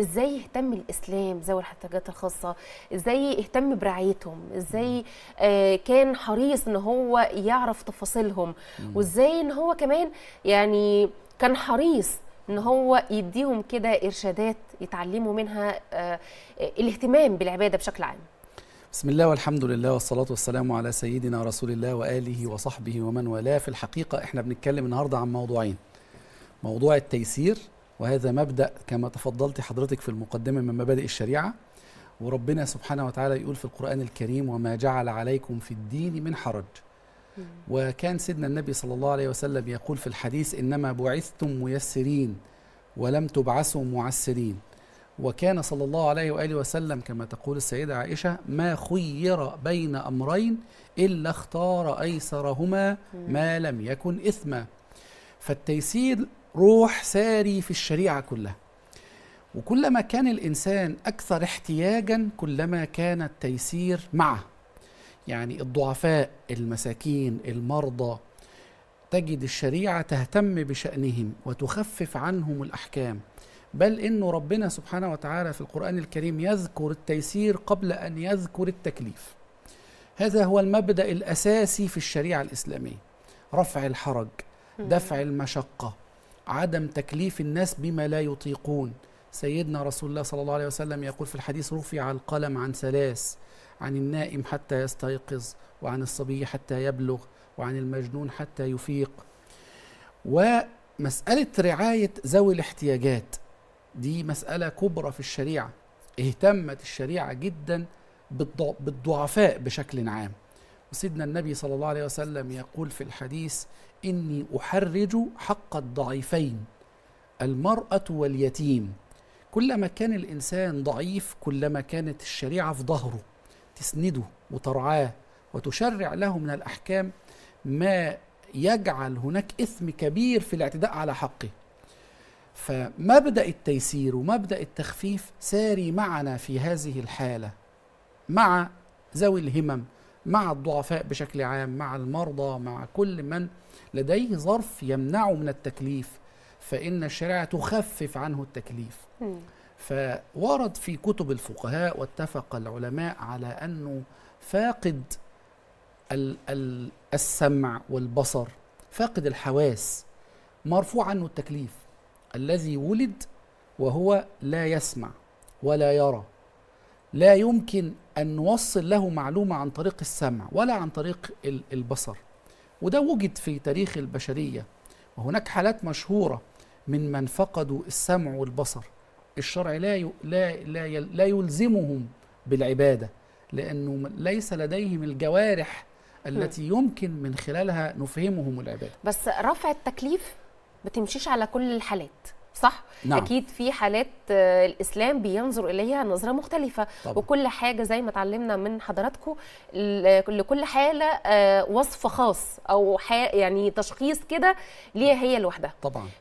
ازاي يهتم الاسلام ذوي الاحتياجات الخاصه ازاي يهتم برعايتهم ازاي آه كان حريص ان هو يعرف تفاصيلهم وازاي ان هو كمان يعني كان حريص ان هو يديهم كده ارشادات يتعلموا منها آه،, آه الاهتمام بالعباده بشكل عام بسم الله والحمد لله والصلاة والسلام على سيدنا رسول الله وآله وصحبه ومن والاه في الحقيقة احنا بنتكلم النهاردة عن موضوعين موضوع التيسير وهذا مبدا كما تفضلت حضرتك في المقدمه من مبادئ الشريعه وربنا سبحانه وتعالى يقول في القران الكريم وما جعل عليكم في الدين من حرج وكان سيدنا النبي صلى الله عليه وسلم يقول في الحديث انما بعثتم ميسرين ولم تبعثوا معسرين وكان صلى الله عليه واله وسلم كما تقول السيده عائشه ما خير بين امرين الا اختار ايسرهما ما لم يكن اثما فالتيسير روح ساري في الشريعه كلها وكلما كان الانسان اكثر احتياجا كلما كان التيسير معه يعني الضعفاء المساكين المرضى تجد الشريعه تهتم بشانهم وتخفف عنهم الاحكام بل انه ربنا سبحانه وتعالى في القران الكريم يذكر التيسير قبل ان يذكر التكليف هذا هو المبدا الاساسي في الشريعه الاسلاميه رفع الحرج دفع المشقه عدم تكليف الناس بما لا يطيقون سيدنا رسول الله صلى الله عليه وسلم يقول في الحديث رفع القلم عن ثلاث عن النائم حتى يستيقظ وعن الصبي حتى يبلغ وعن المجنون حتى يفيق ومسألة رعاية ذوي الاحتياجات دي مسألة كبرى في الشريعة اهتمت الشريعة جدا بالضعفاء بشكل عام وسيدنا النبي صلى الله عليه وسلم يقول في الحديث إني أحرج حق الضعيفين المرأة واليتيم كلما كان الإنسان ضعيف كلما كانت الشريعة في ظهره تسنده وترعاه وتشرع له من الأحكام ما يجعل هناك إثم كبير في الاعتداء على حقه فمبدأ التيسير ومبدأ التخفيف ساري معنا في هذه الحالة مع ذوي الهمم مع الضعفاء بشكل عام مع المرضى مع كل من لديه ظرف يمنعه من التكليف فإن الشريعة تخفف عنه التكليف فورد في كتب الفقهاء واتفق العلماء على أنه فاقد ال ال السمع والبصر فاقد الحواس مرفوع عنه التكليف الذي ولد وهو لا يسمع ولا يرى لا يمكن أن نوصل له معلومة عن طريق السمع ولا عن طريق البصر وده وجد في تاريخ البشرية وهناك حالات مشهورة من من فقدوا السمع والبصر الشرع لا لا لا, لا يلزمهم بالعبادة لأنه ليس لديهم الجوارح التي يمكن من خلالها نفهمهم العبادة بس رفع التكليف بتمشيش على كل الحالات صح نعم. اكيد في حالات آه، الاسلام بينظر اليها نظره مختلفه طبعا. وكل حاجه زي ما اتعلمنا من حضراتكم لكل حاله آه، وصف خاص او يعني تشخيص كده ليها هي لوحدها طبعا